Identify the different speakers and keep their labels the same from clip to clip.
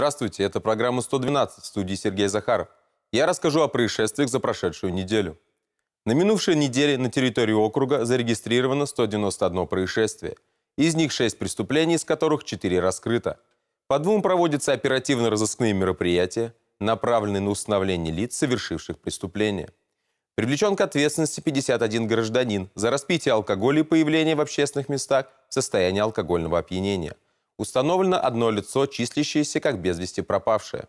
Speaker 1: Здравствуйте, это программа «112» в студии Сергей Захаров. Я расскажу о происшествиях за прошедшую неделю. На минувшей неделе на территории округа зарегистрировано 191 происшествие. Из них 6 преступлений, из которых 4 раскрыто. По двум проводятся оперативно-розыскные мероприятия, направленные на установление лиц, совершивших преступления. Привлечен к ответственности 51 гражданин за распитие алкоголя и появление в общественных местах в состоянии алкогольного опьянения – Установлено одно лицо, числящееся как без вести пропавшее.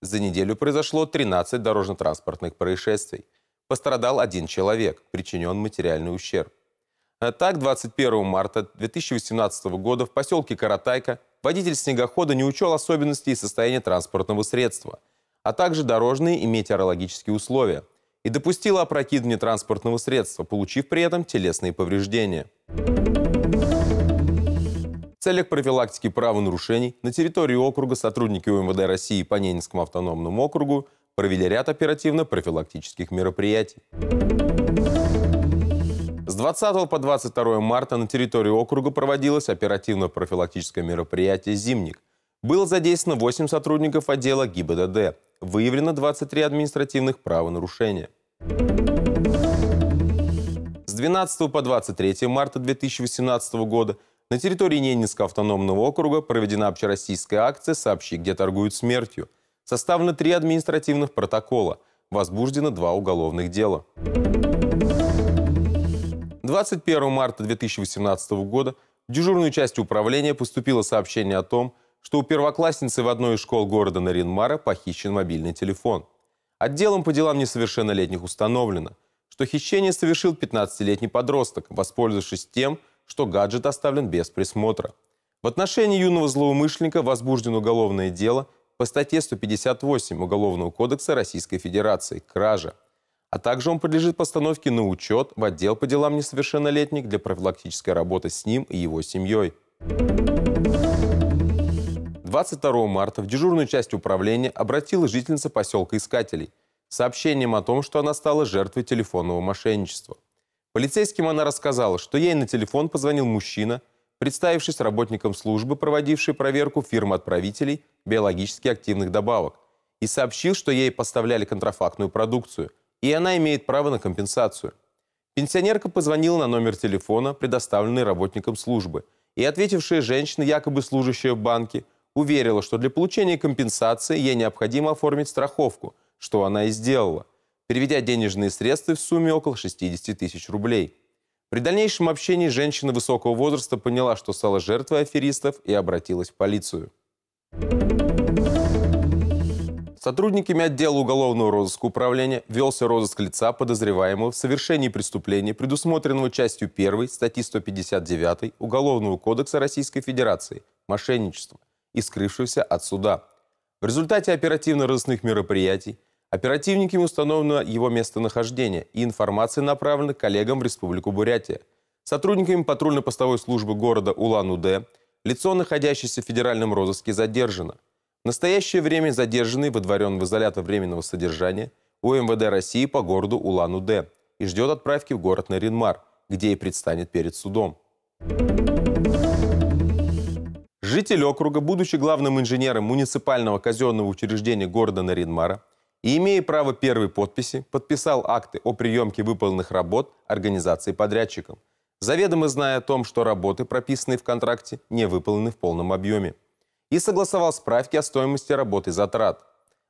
Speaker 1: За неделю произошло 13 дорожно-транспортных происшествий. Пострадал один человек, причинен материальный ущерб. А так, 21 марта 2018 года в поселке Каратайка водитель снегохода не учел особенностей состояния транспортного средства, а также дорожные и метеорологические условия, и допустил опрокидывание транспортного средства, получив при этом телесные повреждения целях профилактики правонарушений на территории округа сотрудники УМВД России по Ненецкому автономному округу провели ряд оперативно-профилактических мероприятий. С 20 по 22 марта на территории округа проводилось оперативно-профилактическое мероприятие «Зимник». Было задействовано 8 сотрудников отдела ГИБДД. Выявлено 23 административных правонарушения. С 12 по 23 марта 2018 года – на территории Ненецкого автономного округа проведена общероссийская акция «Сообщи, где торгуют смертью». Составлено три административных протокола. Возбуждено два уголовных дела. 21 марта 2018 года в дежурную часть управления поступило сообщение о том, что у первоклассницы в одной из школ города Наринмара похищен мобильный телефон. Отделом по делам несовершеннолетних установлено, что хищение совершил 15-летний подросток, воспользовавшись тем, что гаджет оставлен без присмотра. В отношении юного злоумышленника возбуждено уголовное дело по статье 158 Уголовного кодекса Российской Федерации «Кража». А также он подлежит постановке на учет в отдел по делам несовершеннолетних для профилактической работы с ним и его семьей. 22 марта в дежурную часть управления обратилась жительница поселка Искателей сообщением о том, что она стала жертвой телефонного мошенничества. Полицейским она рассказала, что ей на телефон позвонил мужчина, представившись работником службы, проводившей проверку фирмы отправителей биологически активных добавок, и сообщил, что ей поставляли контрафактную продукцию, и она имеет право на компенсацию. Пенсионерка позвонила на номер телефона, предоставленный работником службы, и ответившая женщина, якобы служащая в банке, уверила, что для получения компенсации ей необходимо оформить страховку, что она и сделала – переведя денежные средства в сумме около 60 тысяч рублей. При дальнейшем общении женщина высокого возраста поняла, что стала жертвой аферистов и обратилась в полицию. Сотрудниками отдела уголовного розыска управления велся розыск лица, подозреваемого в совершении преступления, предусмотренного частью 1 статьи 159 Уголовного кодекса Российской Федерации «Мошенничество» и скрывшегося от суда. В результате оперативно-розыскных мероприятий Оперативниками установлено его местонахождение, и информация направлена коллегам в Республику Бурятия. Сотрудниками патрульно-постовой службы города Улан-Удэ лицо, находящееся в федеральном розыске, задержано. В настоящее время задержанный водворен в изолятор временного содержания у МВД России по городу Улан-Удэ и ждет отправки в город Наринмар, где и предстанет перед судом. Житель округа, будучи главным инженером муниципального казенного учреждения города Наринмара, и, имея право первой подписи, подписал акты о приемке выполненных работ организации подрядчиком, заведомо зная о том, что работы, прописанные в контракте, не выполнены в полном объеме, и согласовал справки о стоимости работы и затрат.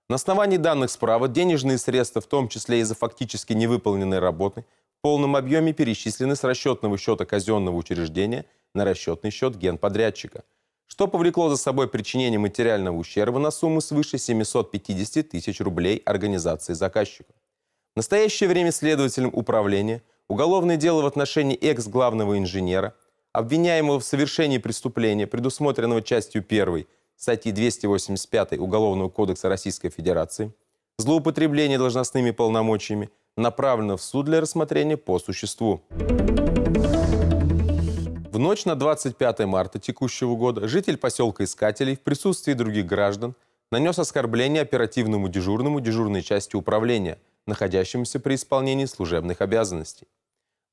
Speaker 1: На основании данных справок денежные средства, в том числе и за фактически невыполненные работы, в полном объеме перечислены с расчетного счета казенного учреждения на расчетный счет генподрядчика – что повлекло за собой причинение материального ущерба на сумму свыше 750 тысяч рублей организации заказчика. В настоящее время следователям управления уголовное дело в отношении экс-главного инженера, обвиняемого в совершении преступления, предусмотренного частью 1 статьи 285 Уголовного кодекса Российской Федерации, злоупотребление должностными полномочиями, направлено в суд для рассмотрения по существу. В ночь на 25 марта текущего года житель поселка Искателей в присутствии других граждан нанес оскорбление оперативному дежурному дежурной части управления, находящемуся при исполнении служебных обязанностей.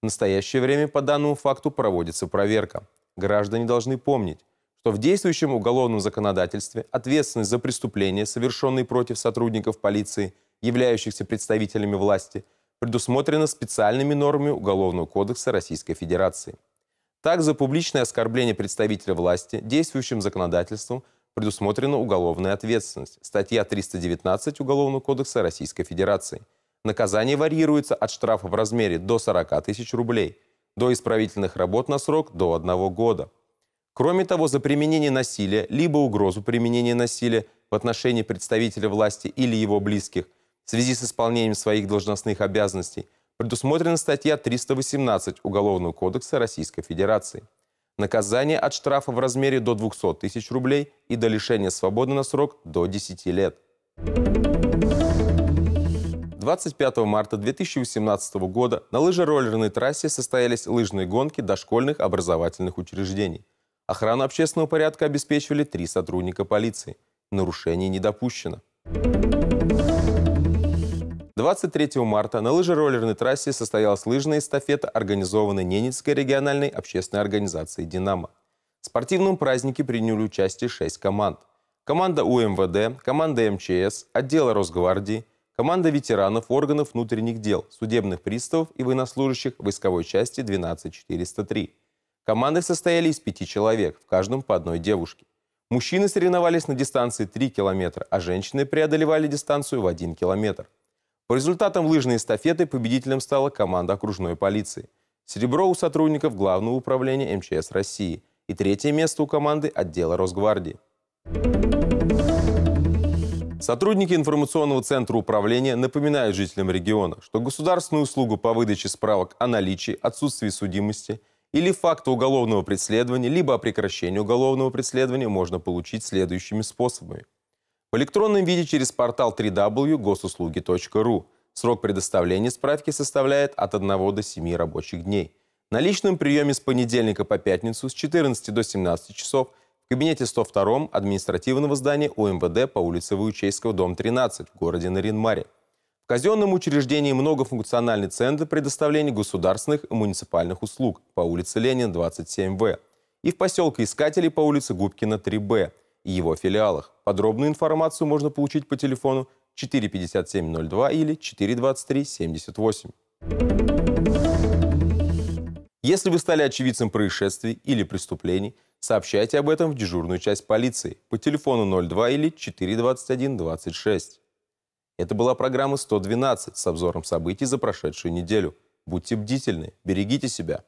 Speaker 1: В настоящее время по данному факту проводится проверка. Граждане должны помнить, что в действующем уголовном законодательстве ответственность за преступления, совершенные против сотрудников полиции, являющихся представителями власти, предусмотрена специальными нормами Уголовного кодекса Российской Федерации. Так, за публичное оскорбление представителя власти действующим законодательством предусмотрена уголовная ответственность. Статья 319 Уголовного кодекса Российской Федерации. Наказание варьируется от штрафа в размере до 40 тысяч рублей, до исправительных работ на срок до одного года. Кроме того, за применение насилия, либо угрозу применения насилия в отношении представителя власти или его близких в связи с исполнением своих должностных обязанностей – предусмотрена статья 318 Уголовного кодекса Российской Федерации. Наказание от штрафа в размере до 200 тысяч рублей и до лишения свободы на срок до 10 лет. 25 марта 2018 года на лыжероллерной трассе состоялись лыжные гонки дошкольных образовательных учреждений. Охрану общественного порядка обеспечивали три сотрудника полиции. Нарушений не допущено. 23 марта на лыжероллерной трассе состоялась лыжная эстафета, организованная Ненецкой региональной общественной организацией «Динамо». В спортивном празднике приняли участие 6 команд. Команда УМВД, команда МЧС, отдела Росгвардии, команда ветеранов органов внутренних дел, судебных приставов и военнослужащих войсковой части 12403. Команды состояли из пяти человек, в каждом по одной девушке. Мужчины соревновались на дистанции 3 километра, а женщины преодолевали дистанцию в 1 километр. По результатам лыжной эстафеты победителем стала команда окружной полиции. Серебро у сотрудников Главного управления МЧС России и третье место у команды отдела Росгвардии. Сотрудники информационного центра управления напоминают жителям региона, что государственную услугу по выдаче справок о наличии, отсутствии судимости или факта уголовного преследования, либо о прекращении уголовного преследования можно получить следующими способами – в электронном виде через портал www.госуслуги.ру. Срок предоставления справки составляет от 1 до 7 рабочих дней. На личном приеме с понедельника по пятницу с 14 до 17 часов в кабинете 102 административного здания УМВД по улице Вуючейского, дом 13 в городе Наринмаре. В казенном учреждении многофункциональный центр предоставления государственных и муниципальных услуг по улице Ленин, 27В и в поселке Искателей по улице Губкина, 3Б – и его филиалах. Подробную информацию можно получить по телефону 45702 или 42378. Если вы стали очевидцем происшествий или преступлений, сообщайте об этом в дежурную часть полиции по телефону 02 или 42126. Это была программа 112 с обзором событий за прошедшую неделю. Будьте бдительны, берегите себя.